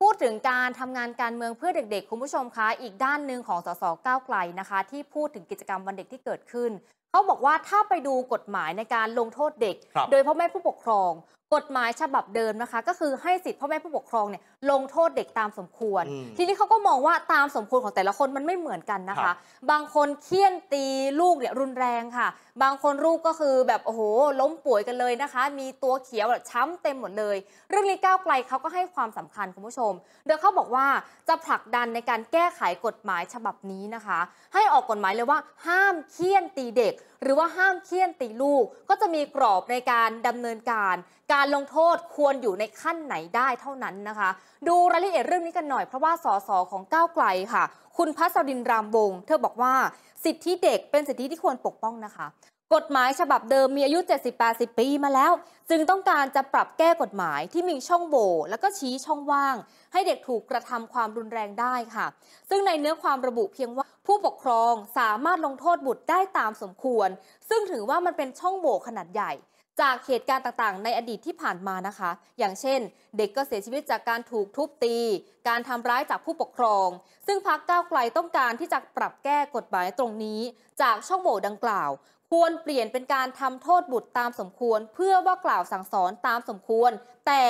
พูดถึงการทำงานการเมืองเพื่อเด็กๆ คุณผู้ชมคะอีกด้านหนึ่งของสสก้าวไกลนะคะ ที่พูดถึงกิจกรรมวันเด็กที่เกิดขึ้นเขาบอกว่าถ้าไปดูกฎหมายในการลงโทษเด็ก โดยพ่อแม่ผู้ปกครองกฎหมายฉบับเดิมนะคะ ก็คือให้สิทธิพ่อแม่ผู้ปกครองเนี่ยลงโทษเด็กตามสมควร ทีนี้เขาก็มองว่าตามสมควรของแต่ละคนมันไม่เหมือนกันนะคะ บางคนเคี่ยนตีลูกเนี่ยรุนแรงค่ะ บางคนลูกก็คือแบบโอ้โห ล้มป่วยกันเลยนะคะ มีตัวเขียวแบบช้ำเต็มหมดเลย เรื่องนี้ก้าวไกลเขาก็ให้ความสำคัญคุณผู้ชมโดยเขาบอกว่าจะผลักดันในการแก้ไขกฎหมายฉบับนี้นะคะ ให้ออกกฎหมายเลยว่า ห้ามเคี่ยนตีเด็ก หรือว่าห้ามเคี่ยนตีลูกก็จะมีกรอบในการดำเนินการการการลงโทษควรอยู่ในขั้นไหนได้เท่านั้นนะคะ ดูรายละเอียดเรื่องนี้กันหน่อยเพราะว่าสสของก้าวไกลค่ะ คุณพัสดินรามวงเธอบอกว่าสิทธิเด็กเป็นสิทธิที่ควรปกป้องนะคะ กฎหมายฉบับเดิมมีอายุ 70-80 ปีมาแล้ว จึงต้องการจะปรับแก้กฎหมายที่มีช่องโหว่แล้วก็ชี้ช่องว่าง ให้เด็กถูกกระทำความรุนแรงได้ค่ะ ซึ่งในเนื้อความระบุเพียงว่าผู้ปกครองสามารถลงโทษบุตรได้ตามสมควร ซึ่งถือว่ามันเป็นช่องโหว่ขนาดใหญ่จากเหตุการณ์ต่างๆ ในอดีตที่ผ่านมานะคะ อย่างเช่น เด็กก็เสียชีวิตจากการถูกทุบตี การทำร้ายจากผู้ปกครอง ซึ่งพักก้าวไกลต้องการที่จะปรับแก้กฎหมายตรงนี้จากช่องโหว่ดังกล่าว ควรเปลี่ยนเป็นการทำโทษบุตรตามสมควรเพื่อว่ากล่าวสั่งสอนตามสมควรแต่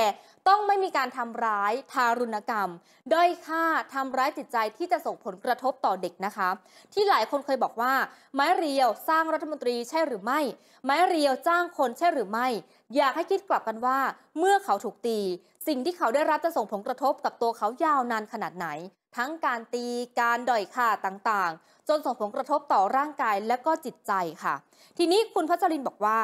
ต้องไม่มีการทำร้าย ทารุณกรรม ด้อยค่าทำร้ายจิตใจที่จะส่งผลกระทบต่อเด็กนะคะ ที่หลายคนเคยบอกว่าไม้เรียวสร้างรัฐมนตรีใช่หรือไม่ ไม้เรียวจ้างคนใช่หรือไม่ อยากให้คิดกลับกันว่า เมื่อเขาถูกตี สิ่งที่เขาได้รับจะส่งผลกระทบกับตัวเขายาวนานขนาดไหน ทั้งการตีการด่อยค่าต่างๆ จนส่งผลกระทบต่อร่างกายและก็จิตใจค่ะ ทีนี้คุณพัชรินบอกว่า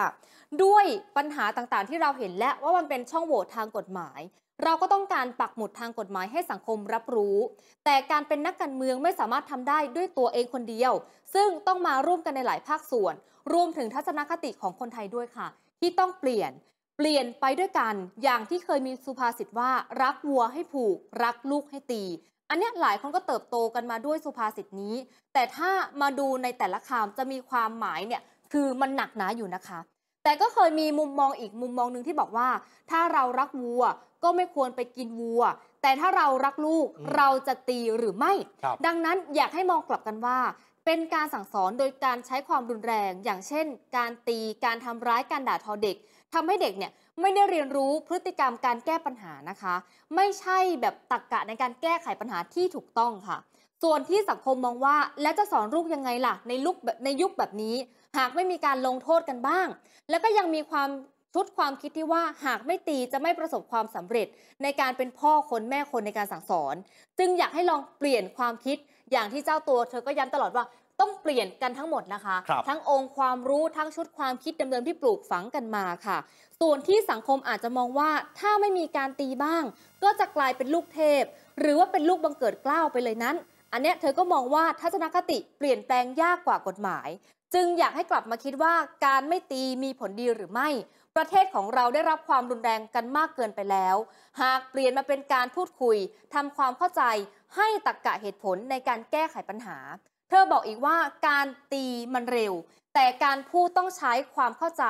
ด้วยปัญหาต่างๆที่เราเห็นและว่ามันเป็นช่องโหว่ทางกฎหมาย เราก็ต้องการปักหมุดทางกฎหมายให้สังคมรับรู้ แต่การเป็นนักการเมืองไม่สามารถทำได้ด้วยตัวเองคนเดียว ซึ่งต้องมาร่วมกันในหลายภาคส่วน รวมถึงทัศนคติของคนไทยด้วยค่ะ ที่ต้องเปลี่ยน เปลี่ยนไปด้วยกันอย่างที่เคยมีสุภาษิตว่า รักวัวให้ผูก รักลูกให้ตี อันนี้หลายคนก็เติบโตกันมาด้วยสุภาษิตนี้ แต่ถ้ามาดูในแต่ละคำจะมีความหมายเนี่ยคือมันหนักหนาอยู่นะคะแต่ก็เคยมีมุมมองอีกมุมมองหนึ่งที่บอกว่า ถ้าเรารักวัวก็ไม่ควรไปกินวัว แต่ถ้าเรารักลูกเราจะตีหรือไม่ ดังนั้นอยากให้มองกลับกันว่า เป็นการสั่งสอนโดยการใช้ความรุนแรง อย่างเช่น การตีการทำร้ายการด่าทอเด็กทำให้เด็กเนี่ยไม่ได้เรียนรู้พฤติกรรมการแก้ปัญหานะคะ ไม่ใช่แบบตรกกะในการแก้ไขปัญหาที่ถูกต้องค่ะ ส่วนที่สังคมมองว่า และจะสอนลูกยังไงล่ะ ในลุกในยุคแบบนี้หากไม่มีการลงโทษกันบ้าง แล้วก็ยังมีความชุดความคิดที่ว่าหากไม่ตีจะไม่ประสบความสำเร็จในการเป็นพ่อคนแม่คนในการสั่งสอนจึงอยากให้ลองเปลี่ยนความคิดอย่างที่เจ้าตัว เธอก็ย้ำตลอดว่าต้องเปลี่ยนกันทั้งหมดนะคะคทั้งองค์ความรู้ทั้งชุดความคิดเดิมๆที่ปลูกฝังกันมาค่ะ ส่วนที่สังคมอาจจะมองว่าถ้าไม่มีการตีบ้าง ก็จะกลายเป็นลูกเทพ หรือว่าเป็นลูกบังเกิดกล้าวไปเลยนั้น อันเนี้ยเธอก็มองว่าทัศนคติเปลี่ยนแปลงยากกว่ากฎหมายจึงอยากให้กลับมาคิดว่าการไม่ตีมีผลดีหรือไม่ ประเทศของเราได้รับความรุนแรงกันมากเกินไปแล้ว หากเปลี่ยนมาเป็นการพูดคุยทำความเข้าใจ ให้ตักกะเหตุผลในการแก้ไขปัญหา เธอบอกอีกว่าการตีมันเร็ว แต่การพูดต้องใช้ความเข้าใจ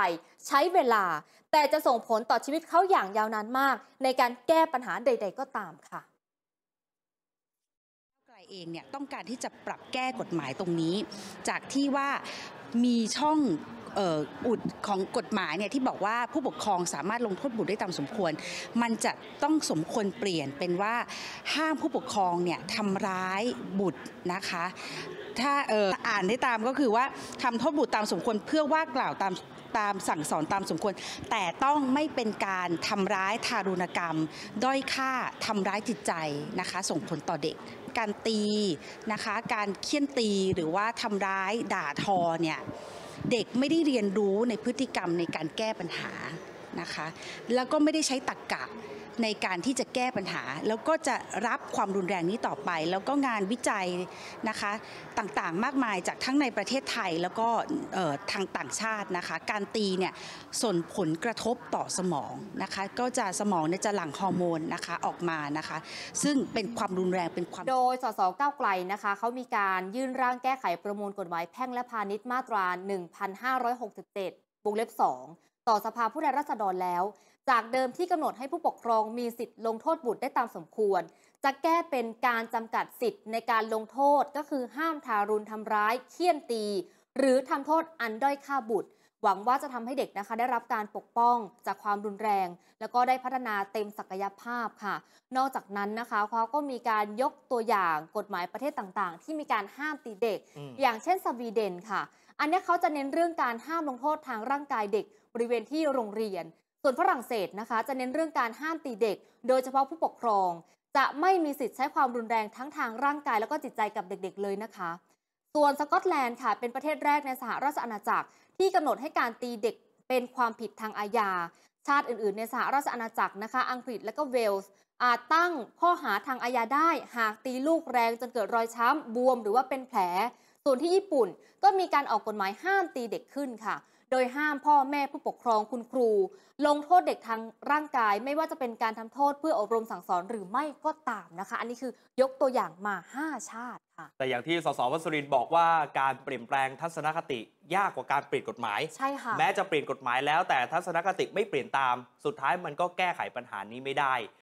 ใช้เวลา แต่จะส่งผลต่อชีวิตเขาอย่างยาวนานมาก ในการแก้ปัญหาใด ๆ ก็ตามค่ะเองเนี่ยต้องการที่จะปรับแก้กฎหมายตรงนี้ จากที่ว่ามีช่องอุดของกฎหมายเนี่ยที่บอกว่าผู้ปกครองสามารถลงโทษบุตรได้ตามสมควร มันจะต้องสมควรเปลี่ยนเป็นว่าห้ามผู้ปกครองเนี่ยทำร้ายบุตรนะคะ ถ้าอออ่านได้ตามก็คือว่าทำโทษบุตรตามสมควรเพื่อว่ากล่าวตามตามสั่งสอนตามสมควรแต่ต้องไม่เป็นการทำร้ายทารุณกรรม ด้อยค่าทำร้ายจิตใจนะคะส่งผลต่อเด็กการตีนะคะการเคี่ยนตีหรือว่าทำร้ายด่าทอเนี่ย เด็กไม่ได้เรียนรู้ในพฤติกรรมในการแก้ปัญหานะคะ แล้วก็ไม่ได้ใช้ตรรกกะในการที่จะแก้ปัญหาแล้วก็จะรับความรุนแรงนี้ต่อไป แล้วก็งานวิจัยนะคะ ต่างๆ มากมายจากทั้งในประเทศไทยแล้วก็ทางต่างชาตินะคะ การตีเนี่ยส่งผลกระทบต่อสมองนะคะก็จะสมองเนี่ยจะหลั่งฮอร์โมนนะคะออกมานะคะซึ่งเป็นความรุนแรงเป็นความโดยสสก้าวไกลนะคะเขามีการยื่นร่างแก้ไขประมวลกฎหมายแพ่งและพาณิชย์มาตรา1567วงเล็บ2ต่อสภาผู้แทนราษฎรแล้วจากเดิมที่กำหนดให้ผู้ปกครองมีสิทธิ์ลงโทษบุตรได้ตามสมควร จะแก้เป็นการจำกัดสิทธิ์ในการลงโทษก็คือห้ามทารุณทำร้ายเคี่ยนตี หรือทำโทษอันด้อยค่าบุตร หวังว่าจะทำให้เด็กนะคะได้รับการปกป้องจากความรุนแรง แล้วก็ได้พัฒนาเต็มศักยภาพค่ะ นอกจากนั้นนะคะเขาก็มีการยกตัวอย่างกฎหมายประเทศต่างๆ ที่มีการห้ามตีเด็ก อย่างเช่นสวีเดนค่ะ อันนี้เขาจะเน้นเรื่องการห้ามลงโทษทางร่างกายเด็ก บริเวณที่โรงเรียนส่วนฝรั่งเศสนะคะจะเน้นเรื่องการห้ามตีเด็กโดยเฉพาะผู้ปกครอง จะไม่มีสิทธิ์ใช้ความรุนแรงทั้งทางร่างกาย แล้วก็จิตใจกับเด็กๆเลยนะคะ ส่วนสกอตแลนด์ค่ะเป็นประเทศแรกในสหราชอาณาจักรที่กำหนดให้การตีเด็กเป็นความผิดทางอาญา ชาติอื่นๆ ในสหราชอาณาจักรนะคะ อังกฤษและก็เวลส์อาจตั้งข้อหาทางอาญาได้ หากตีลูกแรง จนเกิดรอยช้ำบวมหรือว่าเป็นแผล ส่วนที่ญี่ปุ่นก็มีการออกกฎหมายห้ามตีเด็กขึ้นค่ะโดยห้ามพ่อแม่ผู้ปกครองคุณครู ลงโทษเด็กทางร่างกาย ไม่ว่าจะเป็นการทำโทษเพื่ออบรมสั่งสอนหรือไม่ก็ตามนะคะ อันนี้คือยกตัวอย่างมา 5 ชาติค่ะ แต่อย่างที่สสวัสรินบอกว่าการเปลี่ยนแปลงทัศนคติ ยากกว่าการเปลี่ยนกฎหมายใช่ค่ะแม้จะเปลี่ยนกฎหมายแล้วแต่ทัศนคติไม่เปลี่ยนตาม สุดท้ายมันก็แก้ไขปัญหานี้ไม่ได้